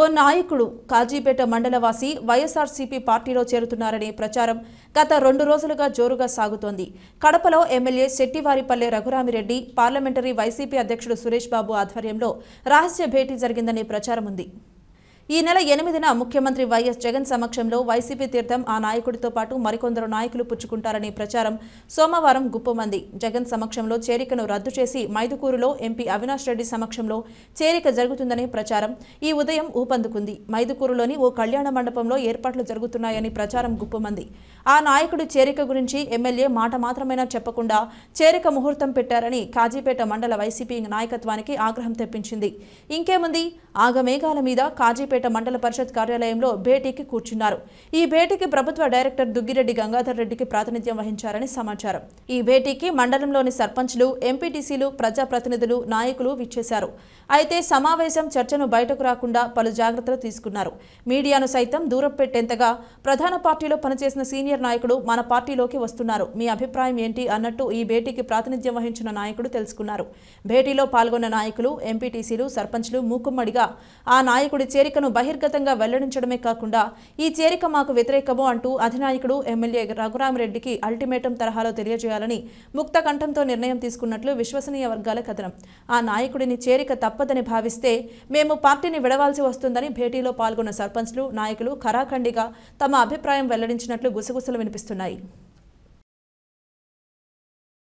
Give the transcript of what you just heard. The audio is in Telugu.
ఓ నాయకుడు కాజీపేట మండలవాసి వైఎస్ఆర్సీపీ పార్టీలో చేరుతున్నారనే ప్రచారం గత రెండు రోజులుగా జోరుగా సాగుతోంది కడపలో MLA Shettivaripalle Raghurami Reddy parliamentary YCP అధ్యక్షుడు సురేష్ బాబు ఆధ్వర్యంలో రహస్య భేటీ జరిగిందనే ప్రచారం ఉంది ఈ నెల ఎనిమిదిన ముఖ్యమంత్రి వైఎస్ జగన్ సమక్షంలో వైసీపీ తీర్థం ఆ నాయకుడితో పాటు మరికొందరు నాయకులు పుచ్చుకుంటారనే ప్రచారం సోమవారం గుప్పమంది జగన్ సమక్షంలో చేరికను రద్దు చేసి మైదుకూరులో ఎంపీ అవినాష్ రెడ్డి సమక్షంలో చేరిక జరుగుతుందనే ప్రచారం ఈ ఉదయం ఊపందుకుంది మైదుకూరులోని ఓ కళ్యాణ మండపంలో ఏర్పాట్లు జరుగుతున్నాయని ప్రచారం గుప్పమంది ఆ నాయకుడి చేరిక గురించి ఎమ్మెల్యే మాట మాత్రమైనా చెప్పకుండా చేరిక ముహూర్తం పెట్టారని కాజీపేట మండల వైసీపీ నాయకత్వానికి ఆగ్రహం తెప్పించింది ఇంకేముంది ఆగమేఘాల మీద కాజీపేట సూర్యాపేట మండల పరిషత్ కార్యాలయంలో భేటీకి కూర్చున్నారు ఈ భేటీకి ప్రభుత్వ డైరెక్టర్ దుగ్గిరెడ్డి గంగాధర్ రెడ్డికి ప్రాతినిధ్యం వహించారని సమాచారం ఈ భేటీకి మండలంలోని సర్పంచ్లు ఎంపీటీసీలు ప్రజాప్రతినిధులు నాయకులు విచ్చేశారు అయితే సమావేశం చర్చను బయటకు రాకుండా పలు జాగ్రత్తలు తీసుకున్నారు మీడియాను సైతం దూరం పెట్టేంతగా ప్రధాన పార్టీలో పనిచేసిన సీనియర్ నాయకుడు మన పార్టీలోకి వస్తున్నారు మీ అభిప్రాయం ఏంటి అన్నట్టు ఈ భేటీకి ప్రాతినిధ్యం వహించిన నాయకుడు తెలుసుకున్నారు భేటీలో పాల్గొన్న నాయకులు ఎంపీటీసీలు సర్పంచ్లు మూకుమ్మడిగా ఆ నాయకుడి చేరికను బహిర్గతంగా వెల్లడించడమే కాకుండా ఈ చేరిక మాకు వ్యతిరేకమో అంటూ అధినాయకుడు ఎమ్మెల్యే రఘురామరెడ్డికి అల్టిమేటం తరహాలో తెలియజేయాలని ముక్త కంఠంతో నిర్ణయం తీసుకున్నట్లు విశ్వసనీయ వర్గాల కథనం ఆ నాయకుడిని చేరిక తప్పదని భావిస్తే మేము పార్టీని విడవాల్సి వస్తుందని భేటీలో పాల్గొన్న సర్పంచ్లు నాయకులు ఖరాఖండిగా తమ అభిప్రాయం వెల్లడించినట్లు గుసగుసలు వినిపిస్తున్నాయి